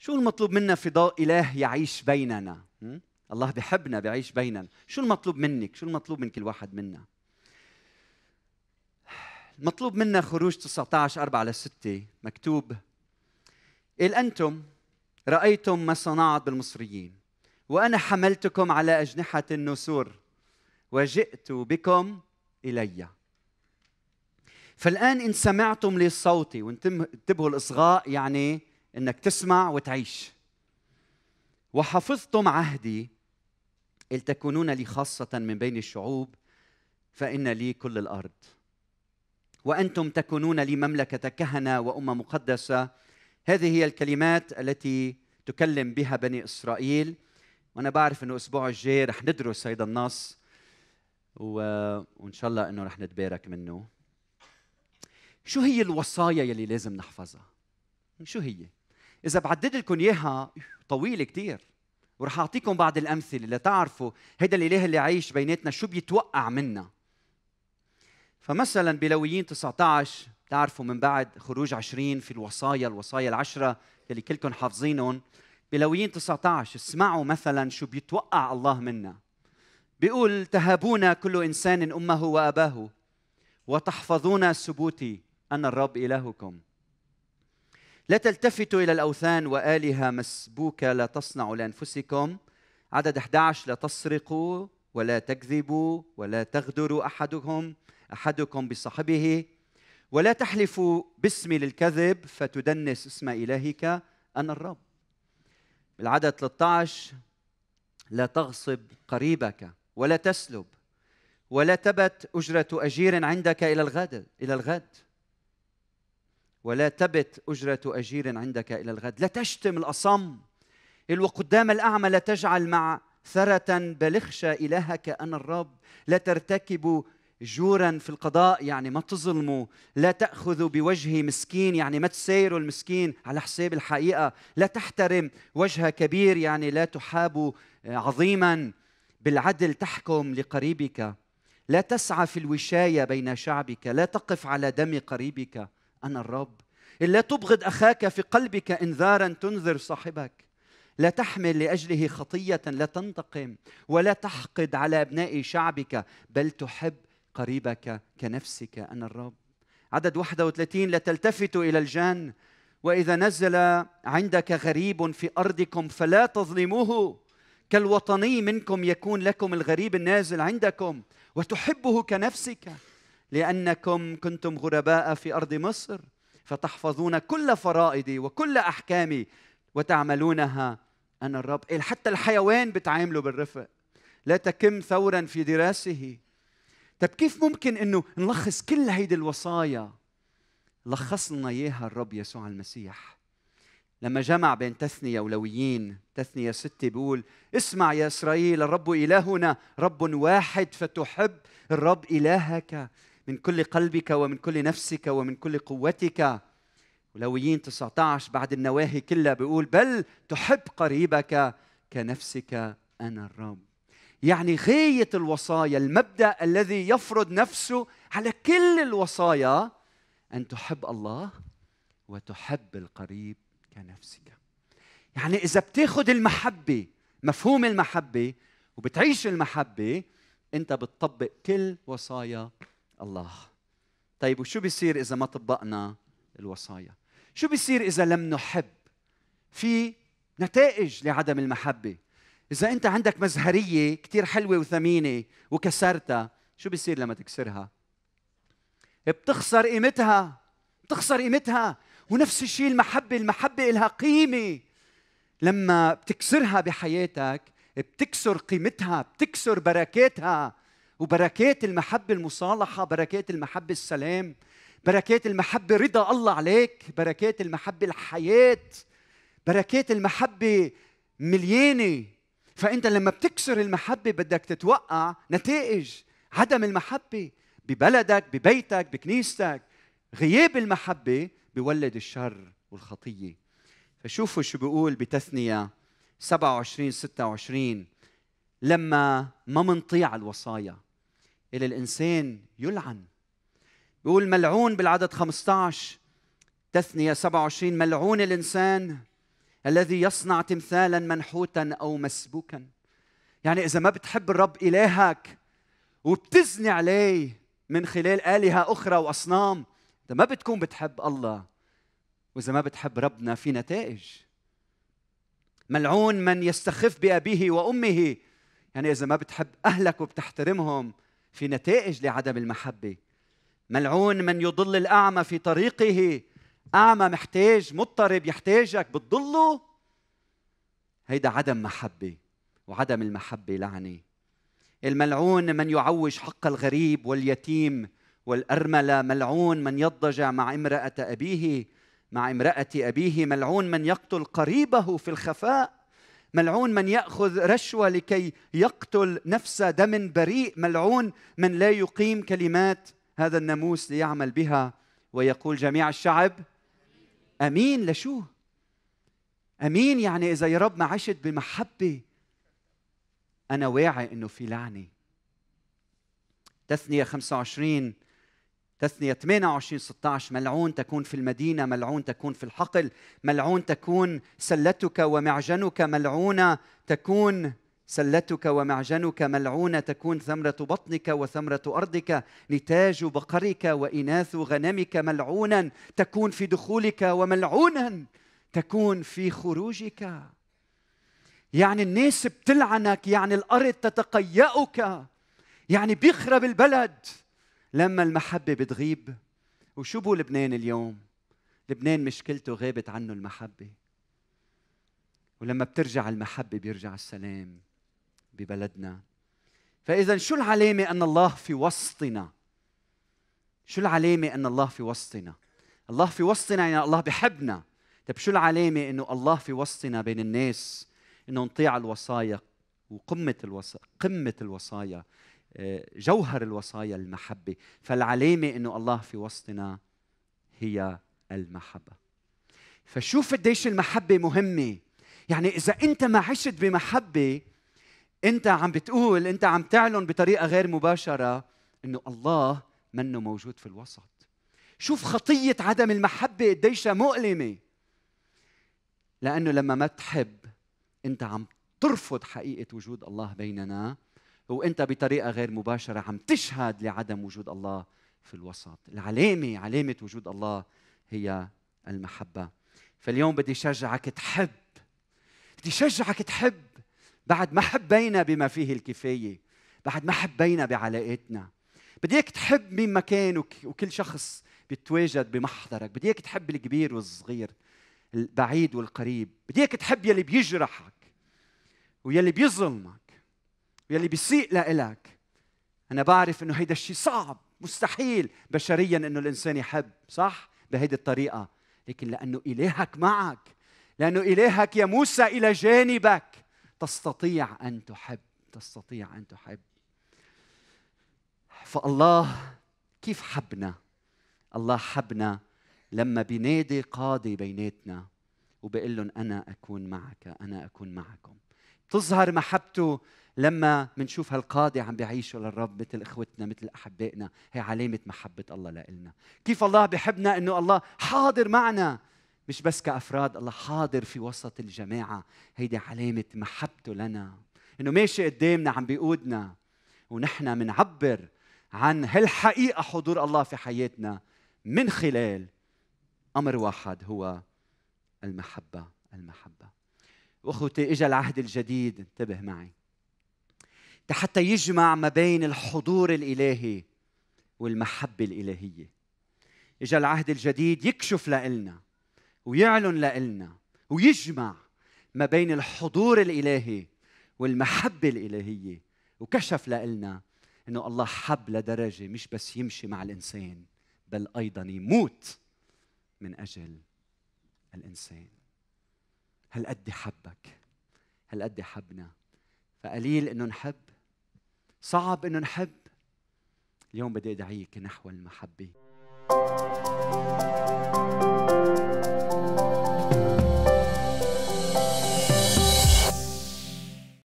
شو المطلوب منا في ضوء إله يعيش بيننا؟ الله بحبنا بيعيش بيننا، شو المطلوب منك؟ شو المطلوب من كل واحد منا؟ المطلوب منا خروج 19 4 ل 6 مكتوب إل أنتم رأيتم ما صنعت بالمصريين وأنا حملتكم على أجنحة النسور وجئت بكم إليّ فالآن إن سمعتم لصوتي وانتبهوا الإصغاء يعني انك تسمع وتعيش وحفظتم عهدي تكونون لي خاصة من بين الشعوب فإن لي كل الأرض وأنتم تكونون لي مملكة كهنة وأمة مقدسة هذه هي الكلمات التي تكلم بها بني إسرائيل وأنا بعرف أنه الأسبوع الجاي رح ندرس هذا النص و... وإن شاء الله أنه رح نتبارك منه شو هي الوصايا يلي لازم نحفظها؟ شو هي؟ اذا بعدد لكم اياها طويله كثير ورح اعطيكم بعض الامثله لتعرفوا هيدا الاله اللي عايش بيناتنا شو بيتوقع منا فمثلا بلويين 19 تعرفوا من بعد خروج 20 في الوصايا الوصايا العشره اللي كلكم حافظينهم بلويين 19 اسمعوا مثلا شو بيتوقع الله منا بيقول تهابونا كل انسان امه واباه وتحفظون سبوتي انا الرب الهكم لا تلتفتوا إلى الأوثان وآلهة مسبوكة لا تصنعوا لأنفسكم عدد 11 لا تسرقوا ولا تكذبوا ولا تغدروا أحدهم أحدكم بصاحبه ولا تحلفوا باسمي للكذب فتدنس اسم إلهك أنا الرب العدد 13 لا تغصب قريبك ولا تسلب ولا تبت أجرة أجير عندك إلى الغد إلى الغد ولا تبت أجرة أجير عندك إلى الغد لا تشتم الأصم وقدام الأعمى لا تجعل مع ثرة بلخشة إلهك أنا الرب لا ترتكب جورا في القضاء يعني ما تظلموا لا تأخذوا بوجه مسكين يعني ما تسيروا المسكين على حساب الحقيقة لا تحترم وجه كبير يعني لا تحاب عظيما بالعدل تحكم لقريبك لا تسعى في الوشاية بين شعبك لا تقف على دم قريبك أنا الرب لا تبغض أخاك في قلبك إنذارا تنذر صاحبك لا تحمل لاجله خطيه لا تنتقم ولا تحقد على ابناء شعبك بل تحب قريبك كنفسك انا الرب عدد 31 لا تلتفتوا الى الجان واذا نزل عندك غريب في ارضكم فلا تظلموه كالوطني منكم يكون لكم الغريب النازل عندكم وتحبه كنفسك لأنكم كنتم غرباء في أرض مصر فتحفظون كل فرائدي وكل أحكامي وتعملونها أنا الرب حتى الحيوان بتعامله بالرفق لا تكم ثورا في دراسه طب كيف ممكن انه نلخص كل هيدي الوصايا لخص لنا اياها الرب يسوع المسيح لما جمع بين تثنية ولويين تثنية ستة بيقول اسمع يا إسرائيل الرب إلهنا رب واحد فتحب الرب إلهك من كل قلبك ومن كل نفسك ومن كل قوتك ولويين 19 بعد النواهي كلها بيقول بل تحب قريبك كنفسك انا الرب يعني غايه الوصايا المبدا الذي يفرض نفسه على كل الوصايا ان تحب الله وتحب القريب كنفسك يعني اذا بتاخذ المحبه مفهوم المحبه وبتعيش المحبه انت بتطبق كل وصايا الله طيب وشو بيصير اذا ما طبقنا الوصايا شو بيصير اذا لم نحب في نتائج لعدم المحبه اذا انت عندك مزهريه كثير حلوه وثمينه وكسرتها شو بيصير لما تكسرها بتخسر قيمتها بتخسر قيمتها ونفس الشيء المحبه المحبه لها قيمه لما بتكسرها بحياتك بتكسر قيمتها بتكسر بركاتها وبركات المحبة المصالحة بركات المحبة السلام بركات المحبة رضا الله عليك بركات المحبة الحياة بركات المحبة مليانة فأنت لما بتكسر المحبة بدك تتوقع نتائج عدم المحبة ببلدك ببيتك بكنيستك غياب المحبة بيولد الشر والخطية فشوفوا شو بيقول بتثنية 27 26 لما ما منطيع الوصايا إلى الإنسان يلعن يقول ملعون بالعدد 15 تثنية 27 ملعون الإنسان الذي يصنع تمثالا منحوتا أو مسبوكا يعني إذا ما بتحب الرب إلهك وبتزني عليه من خلال آلهة أخرى وأصنام إذا ما بتكون بتحب الله وإذا ما بتحب ربنا في نتائج ملعون من يستخف بأبيه وأمه يعني إذا ما بتحب أهلك وبتحترمهم في نتائج لعدم المحبه ملعون من يضل الاعمى في طريقه اعمى محتاج مضطرب يحتاجك بتضله هيدا عدم محبه وعدم المحبه لعنه الملعون من يعوج حق الغريب واليتيم والارمله ملعون من يضجع مع امراه ابيه مع امراه ابيه ملعون من يقتل قريبه في الخفاء ملعون من ياخذ رشوه لكي يقتل نفس دم بريء ملعون من لا يقيم كلمات هذا الناموس ليعمل بها ويقول جميع الشعب امين لشو امين يعني اذا يا رب ما عشت بمحبه انا واعي انه في لعنه تثنيه 25 تثنية 28 16 ملعون تكون في المدينة ملعون تكون في الحقل ملعون تكون سلتك ومعجنك ملعونة تكون سلتك ومعجنك ملعونة تكون ثمرة بطنك وثمرة أرضك نتاج بقرك وإناث غنمك ملعونا تكون في دخولك وملعونا تكون في خروجك يعني الناس بتلعنك يعني الأرض تتقيأك يعني بيخرب البلد لما المحبة بتغيب وشو بو لبنان اليوم؟ لبنان مشكلته غابت عنه المحبة ولما بترجع المحبة بيرجع السلام ببلدنا فإذا شو العلامة أن الله في وسطنا؟ شو العلامة أن الله في وسطنا؟ الله في وسطنا يعني الله بحبنا طيب شو العلامة أنه الله في وسطنا بين الناس أنه نطيع الوصايا وقمة الوصايا قمة الوصايا جوهر الوصايا المحبة فالعلامة أنه الله في وسطنا هي المحبة فشوف قديش المحبة مهمة يعني إذا أنت ما عشت بمحبة أنت عم بتقول أنت عم تعلن بطريقة غير مباشرة أنه الله منه موجود في الوسط شوف خطية عدم المحبة قديشها مؤلمة لأنه لما ما تحب أنت عم ترفض حقيقة وجود الله بيننا وانت بطريقه غير مباشره عم تشهد لعدم وجود الله في الوسط العلامه علامه وجود الله هي المحبه فاليوم بدي شجعك تحب بدي شجعك تحب بعد ما حبينا بما فيه الكفايه بعد ما حبينا بعلاقاتنا بدي اياك تحب مين ما كان وكل شخص بيتواجد بمحضرك بدي اياك تحب الكبير والصغير البعيد والقريب بدي اياك تحب يلي بيجرحك ويلي بيظلمك يلي بيسيء لإلك أنا بعرف إنه هيدا الشيء صعب مستحيل بشريا إنه الإنسان يحب صح بهيدي الطريقة لكن لأنه إلهك معك لأنه إلهك يا موسى إلى جانبك تستطيع أن تحب تستطيع أن تحب فالله كيف حبنا الله حبنا لما بينادي قاضي بيناتنا وبقول لهم أنا أكون معك أنا أكون معكم تظهر محبته لما منشوف هالقاضي عم بيعيشوا للرب مثل اخوتنا مثل احبائنا هي علامه محبه الله لنا كيف الله بحبنا انه الله حاضر معنا مش بس كافراد الله حاضر في وسط الجماعه هيدي علامه محبته لنا انه ماشي قدامنا عم بيقودنا ونحن منعبر عن هالحقيقه حضور الله في حياتنا من خلال امر واحد هو المحبه المحبه واخوتي اجى العهد الجديد انتبه معي حتى يجمع ما بين الحضور الالهي والمحبه الالهيه اجى العهد الجديد يكشف لنا ويعلن لنا ويجمع ما بين الحضور الالهي والمحبه الالهيه وكشف لنا انه الله حب لدرجه مش بس يمشي مع الانسان بل ايضا يموت من اجل الانسان هالقد حبك هالقد حبنا فقليل انه نحب صعب انه نحب اليوم بدي ادعيك نحو المحبه